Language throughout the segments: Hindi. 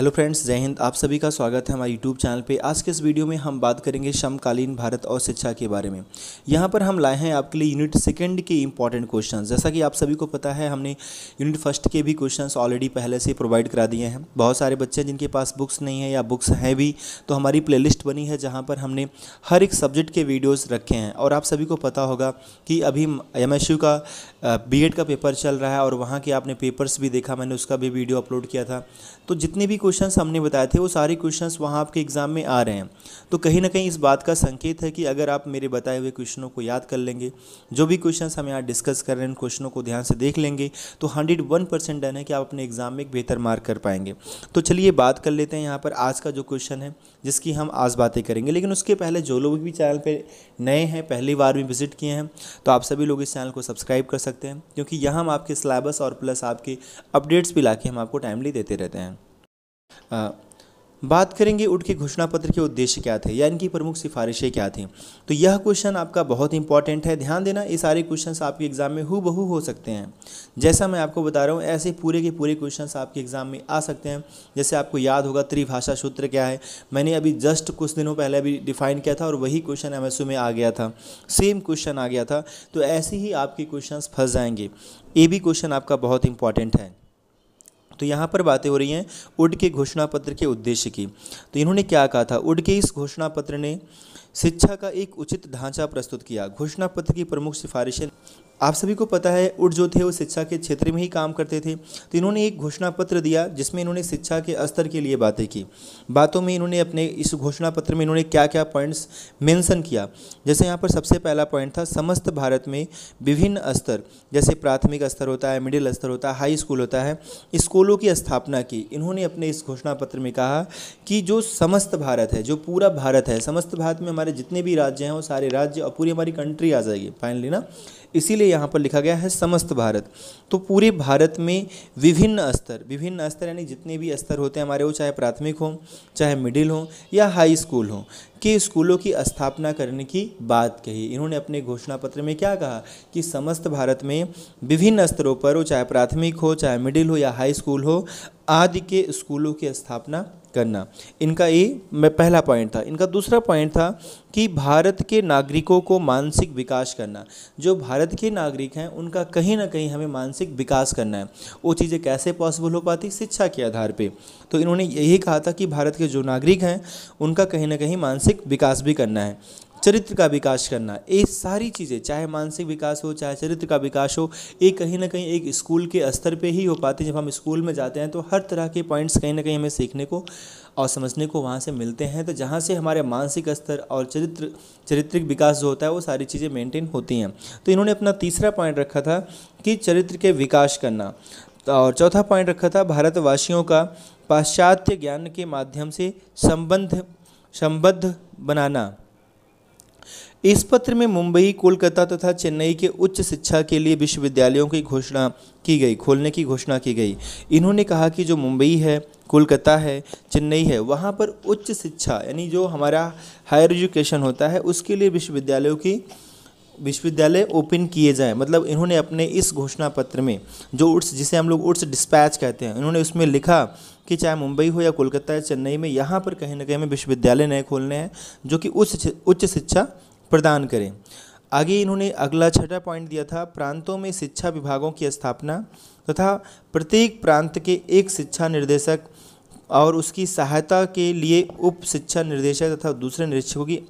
हेलो फ्रेंड्स जय हिंद आप सभी का स्वागत है हमारे यूट्यूब चैनल पे आज के इस वीडियो में हम बात करेंगे समकालीन भारत और शिक्षा के बारे में यहाँ पर हम लाए हैं आपके लिए यूनिट सेकंड के इम्पॉर्टेंट क्वेश्चंस जैसा कि आप सभी को पता है हमने यूनिट फर्स्ट के भी क्वेश्चंस ऑलरेडी पहले से प्रोवाइड करा दिए हैं बहुत सारे बच्चे हैं जिनके पास बुक्स नहीं है या बुक्स हैं भी तो हमारी प्ले बनी है जहाँ पर हमने हर एक सब्जेक्ट के वीडियोज़ रखे हैं और आप सभी को पता होगा कि अभी एम का बी का पेपर चल रहा है और वहाँ के आपने पेपर्स भी देखा मैंने उसका भी वीडियो अपलोड किया था तो जितने भी क्वेश्चंस हमने बताए थे वो सारे क्वेश्चंस वहाँ आपके एग्ज़ाम में आ रहे हैं तो कहीं ना कहीं इस बात का संकेत है कि अगर आप मेरे बताए हुए क्वेश्चनों को याद कर लेंगे जो भी क्वेश्चंस हम यहाँ डिस्कस कर रहे हैं उन क्वेश्चनों को ध्यान से देख लेंगे तो हंड्रेड वन परसेंट डन है कि आप अपने एग्ज़ाम में एक बेहतर मार्क कर पाएंगे तो चलिए बात कर लेते हैं यहाँ पर आज का जो क्वेश्चन है जिसकी हम आज बातें करेंगे लेकिन उसके पहले जो लोग भी चैनल पर नए हैं पहली बार भी विजिट किए हैं तो आप सभी लोग इस चैनल को सब्सक्राइब कर सकते हैं क्योंकि यहाँ हम आपके सिलेबस और प्लस आपके अपडेट्स भी ला हम आपको टाइमली देते रहते हैं आ, बात करेंगे उड के घोषणा पत्र के उद्देश्य क्या थे या इनकी प्रमुख सिफारिशें क्या थीं तो यह क्वेश्चन आपका बहुत इंपॉर्टेंट है ध्यान देना ये सारे क्वेश्चन आपके एग्जाम में हु बहू हो सकते हैं जैसा मैं आपको बता रहा हूँ ऐसे पूरे के पूरे क्वेश्चन आपके एग्जाम में आ सकते हैं जैसे आपको याद होगा त्रिभाषा सूत्र क्या है मैंने अभी जस्ट कुछ दिनों पहले अभी डिफाइन किया था और वही क्वेश्चन एम में आ गया था सेम क्वेश्चन आ गया था तो ऐसे ही आपके क्वेश्चन फंस जाएंगे ये भी क्वेश्चन आपका बहुत इंपॉर्टेंट है तो यहाँ पर बातें हो रही हैं उड के घोषणा पत्र के उद्देश्य की तो इन्होंने क्या कहा था उड के इस घोषणा पत्र ने शिक्षा का एक उचित ढांचा प्रस्तुत किया घोषणा पत्र की प्रमुख सिफारिशें आप सभी को पता है उड जो थे वो शिक्षा के क्षेत्र में ही काम करते थे तो इन्होंने एक घोषणा पत्र दिया जिसमें इन्होंने शिक्षा के स्तर के लिए बातें की बातों में इन्होंने अपने इस घोषणा पत्र में इन्होंने क्या क्या पॉइंट्स मेंशन किया जैसे यहाँ पर सबसे पहला पॉइंट था समस्त भारत में विभिन्न स्तर जैसे प्राथमिक स्तर होता है मिडिल स्तर होता है हाई स्कूल होता है स्कूलों की स्थापना की इन्होंने अपने इस घोषणा पत्र में कहा कि जो समस्त भारत है जो पूरा भारत है समस्त भारत में हमारे जितने भी राज्य हैं वो सारे राज्य और पूरी हमारी कंट्री आ जाएगी फाइनली ना इसीलिए यहाँ पर लिखा गया है समस्त भारत तो पूरे भारत में विभिन्न स्तर विभिन्न स्तर यानी जितने भी स्तर होते हैं हमारे वो चाहे प्राथमिक हों चाहे मिडिल हों या हाई स्कूल हों के स्कूलों की स्थापना करने की बात कही इन्होंने अपने घोषणा पत्र में क्या कहा कि समस्त भारत में विभिन्न स्तरों पर वो चाहे प्राथमिक हो चाहे मिडिल हो या हाई स्कूल हो आदि के स्कूलों की स्थापना करना इनका ये मैं पहला पॉइंट था इनका दूसरा पॉइंट था कि भारत के नागरिकों को मानसिक विकास करना जो भारत के नागरिक हैं उनका कहीं ना कहीं हमें मानसिक विकास करना है वो चीज़ें कैसे पॉसिबल हो पाती शिक्षा के आधार पे तो इन्होंने यही कहा था कि भारत के जो नागरिक हैं उनका कहीं ना कहीं मानसिक विकास भी करना है चरित्र का विकास करना ये सारी चीज़ें चाहे मानसिक विकास हो चाहे चरित्र का विकास हो ये कहीं ना कहीं एक स्कूल के स्तर पे ही हो पाते जब हम स्कूल में जाते हैं तो हर तरह के पॉइंट्स कहीं ना कहीं हमें सीखने को और समझने को वहाँ से मिलते हैं तो जहाँ से हमारे मानसिक स्तर और चरित्र चरित्रिक विकास जो होता है वो सारी चीज़ें मेंटेन होती हैं तो इन्होंने अपना तीसरा पॉइंट रखा था कि चरित्र के विकास करना और चौथा पॉइंट रखा था भारतवासियों का पाश्चात्य ज्ञान के माध्यम से संबंध संबद्ध बनाना इस पत्र में मुंबई कोलकाता तथा चेन्नई के उच्च शिक्षा के लिए विश्वविद्यालयों की घोषणा की गई खोलने की घोषणा की गई इन्होंने कहा कि जो मुंबई है कोलकाता है चेन्नई है वहाँ पर उच्च शिक्षा यानी जो हमारा हायर एजुकेशन होता है उसके लिए विश्वविद्यालयों की विश्वविद्यालय ओपन किए जाएँ मतलब इन्होंने अपने इस घोषणा पत्र में जो उर्स जिसे हम लोग उर्स डिस्पैच कहते हैं इन्होंने उसमें लिखा कि चाहे मुंबई हो या कोलकाता या चेन्नई में यहाँ पर कहीं ना कहीं हमें विश्वविद्यालय नए खोलने हैं जो कि उच्च उच्च शिक्षा प्रदान करें आगे इन्होंने अगला छठा पॉइंट दिया था प्रांतों में शिक्षा विभागों की स्थापना तथा तो प्रत्येक प्रांत के एक शिक्षा निर्देशक और उसकी सहायता के लिए उप शिक्षा निर्देशक तथा दूसरे निरीक्षकों की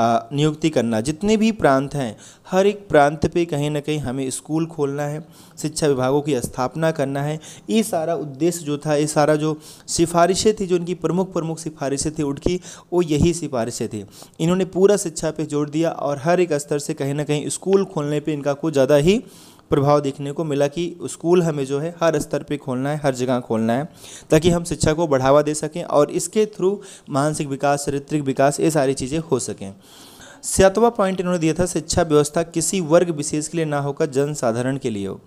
नियुक्ति करना जितने भी प्रांत हैं हर एक प्रांत पे कहीं ना कहीं हमें स्कूल खोलना है शिक्षा विभागों की स्थापना करना है ये सारा उद्देश्य जो था ये सारा जो सिफारिशें थी जो इनकी प्रमुख प्रमुख सिफारिशें थी उनकी वो यही सिफारिशें थी इन्होंने पूरा शिक्षा पे जोर दिया और हर एक स्तर से कहीं ना कहीं स्कूल खोलने पर इनका कुछ ज़्यादा ही प्रभाव देखने को मिला कि स्कूल हमें जो है हर स्तर पे खोलना है हर जगह खोलना है ताकि हम शिक्षा को बढ़ावा दे सकें और इसके थ्रू मानसिक विकास चरित्रिक विकास ये सारी चीज़ें हो सकें सातवां पॉइंट इन्होंने दिया था शिक्षा व्यवस्था किसी वर्ग विशेष के लिए ना होकर जन साधारण के लिए हो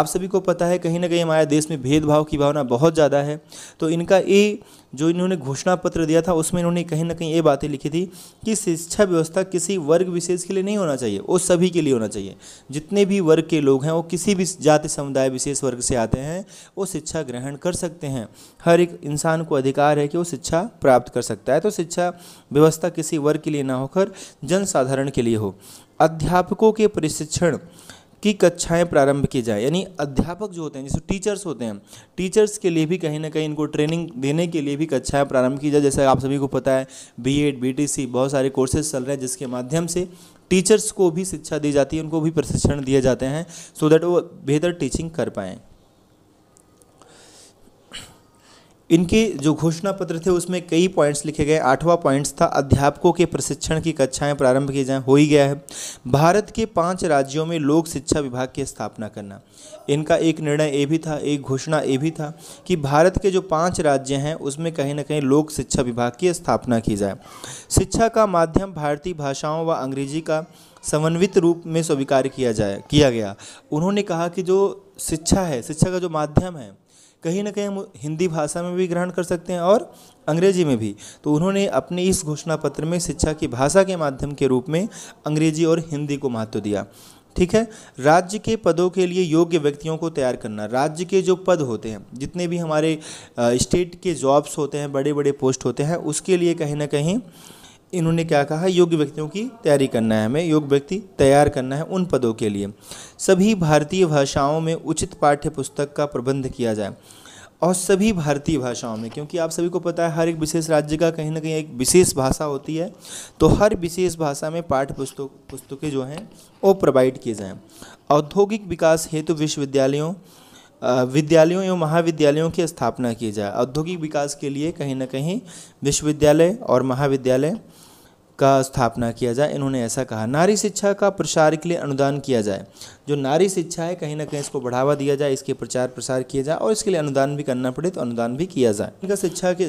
आप सभी को पता है कहीं ना कहीं हमारे देश में भेदभाव की भावना बहुत ज़्यादा है तो इनका ये जो इन्होंने घोषणा पत्र दिया था उसमें इन्होंने कहीं ना कहीं ये बातें लिखी थी कि शिक्षा व्यवस्था किसी वर्ग विशेष के लिए नहीं होना चाहिए वो सभी के लिए होना चाहिए जितने भी वर्ग के लोग हैं वो किसी भी जाति समुदाय विशेष वर्ग से आते हैं वो शिक्षा ग्रहण कर सकते हैं हर एक इंसान को अधिकार है कि वो शिक्षा प्राप्त कर सकता है तो शिक्षा व्यवस्था किसी वर्ग के लिए ना होकर जनसाधारण के लिए हो अध्यापकों के प्रशिक्षण की कक्षाएं प्रारंभ की जाए यानी अध्यापक जो होते हैं जैसे टीचर्स होते हैं टीचर्स के लिए भी कहीं ना कहीं इनको ट्रेनिंग देने के लिए भी कक्षाएं प्रारंभ की जाए जैसे आप सभी को पता है B Ed B T C बहुत सारे कोर्सेज चल रहे हैं जिसके माध्यम से टीचर्स को भी शिक्षा दी जाती है उनको भी प्रशिक्षण दिए जाते हैं सो so दैट वो बेहतर टीचिंग कर पाएँ इनके जो घोषणा पत्र थे उसमें कई पॉइंट्स लिखे गए आठवां पॉइंट्स था अध्यापकों के प्रशिक्षण की कक्षाएं प्रारंभ की जाए हो ही गया है भारत के पांच राज्यों में लोक शिक्षा विभाग की स्थापना करना इनका एक निर्णय ये भी था एक घोषणा ये भी था कि भारत के जो पांच राज्य हैं उसमें कहीं ना कहीं लोक शिक्षा विभाग की स्थापना की जाए शिक्षा का माध्यम भारतीय भाषाओं व अंग्रेजी का समन्वित रूप में स्वीकार किया जाए किया गया उन्होंने कहा कि जो शिक्षा है शिक्षा का जो माध्यम है कहीं ना कहीं हम हिंदी भाषा में भी ग्रहण कर सकते हैं और अंग्रेजी में भी तो उन्होंने अपने इस घोषणा पत्र में शिक्षा की भाषा के माध्यम के रूप में अंग्रेजी और हिंदी को महत्व दिया ठीक है राज्य के पदों के लिए योग्य व्यक्तियों को तैयार करना राज्य के जो पद होते हैं जितने भी हमारे स्टेट के जॉब्स होते हैं बड़े बड़े पोस्ट होते हैं उसके लिए कहीं ना कहीं इन्होंने क्या कहा योग्य व्यक्तियों की तैयारी करना है हमें योग्य व्यक्ति तैयार करना है उन पदों के लिए सभी भारतीय भाषाओं में उचित पाठ्य पुस्तक का प्रबंध किया जाए और सभी भारतीय भाषाओं में क्योंकि आप सभी को पता है हर एक विशेष राज्य का कहीं ना कहीं एक विशेष भाषा होती है तो हर विशेष भाषा में पाठ्य पुस्तक पुस्तकें जो हैं वो प्रोवाइड किए जाएँ औद्योगिक विकास हेतु विश्वविद्यालयों विद्यालयों एवं महाविद्यालयों की स्थापना की जाए औद्योगिक विकास के लिए कहीं ना कहीं विश्वविद्यालय और महाविद्यालय का स्थापना किया जाए इन्होंने ऐसा कहा नारी शिक्षा का प्रसार के लिए अनुदान किया जाए जो नारी शिक्षा है कहीं ना कहीं इसको बढ़ावा दिया जाए इसके प्रचार प्रसार किया जाए और इसके लिए अनुदान भी करना पड़े तो अनुदान भी किया जाए इनका शिक्षा के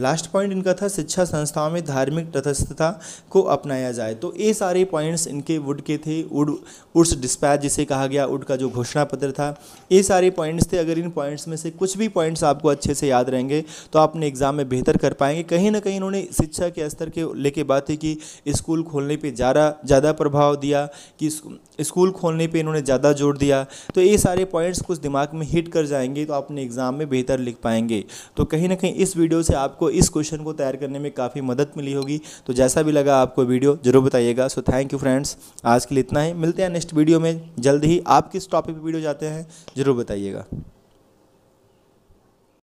लास्ट पॉइंट इनका था शिक्षा संस्थाओं में धार्मिक तटस्थता को अपनाया जाए तो ये सारे पॉइंट्स इनके वुड के थे वुड उर्स डिस्पैच जिसे कहा गया वुड का जो घोषणा पत्र था ये सारे पॉइंट्स थे अगर इन पॉइंट्स में से कुछ भी पॉइंट्स आपको अच्छे से याद रहेंगे तो आप अपने एग्ज़ाम में बेहतर कर पाएंगे कहीं ना कहीं इन्होंने शिक्षा के स्तर के लेके बात थी कि स्कूल खोलने पर ज़्यादा ज़्यादा प्रभाव दिया कि स्कूल खोलने पर इन्होंने ज़्यादा जोर दिया तो ये सारे पॉइंट्स कुछ दिमाग में हिट कर जाएंगे तो आप अपने एग्ज़ाम में बेहतर लिख पाएंगे तो कहीं ना कहीं इस वीडियो से आपको इस क्वेश्चन को तैयार करने में काफ़ी मदद मिली होगी तो जैसा भी लगा आपको वीडियो जरूर बताइएगा सो थैंक यू फ्रेंड्स आज के लिए इतना ही मिलते हैं नेक्स्ट वीडियो में जल्द ही आप किस टॉपिक पर वीडियो जाते हैं ज़रूर बताइएगा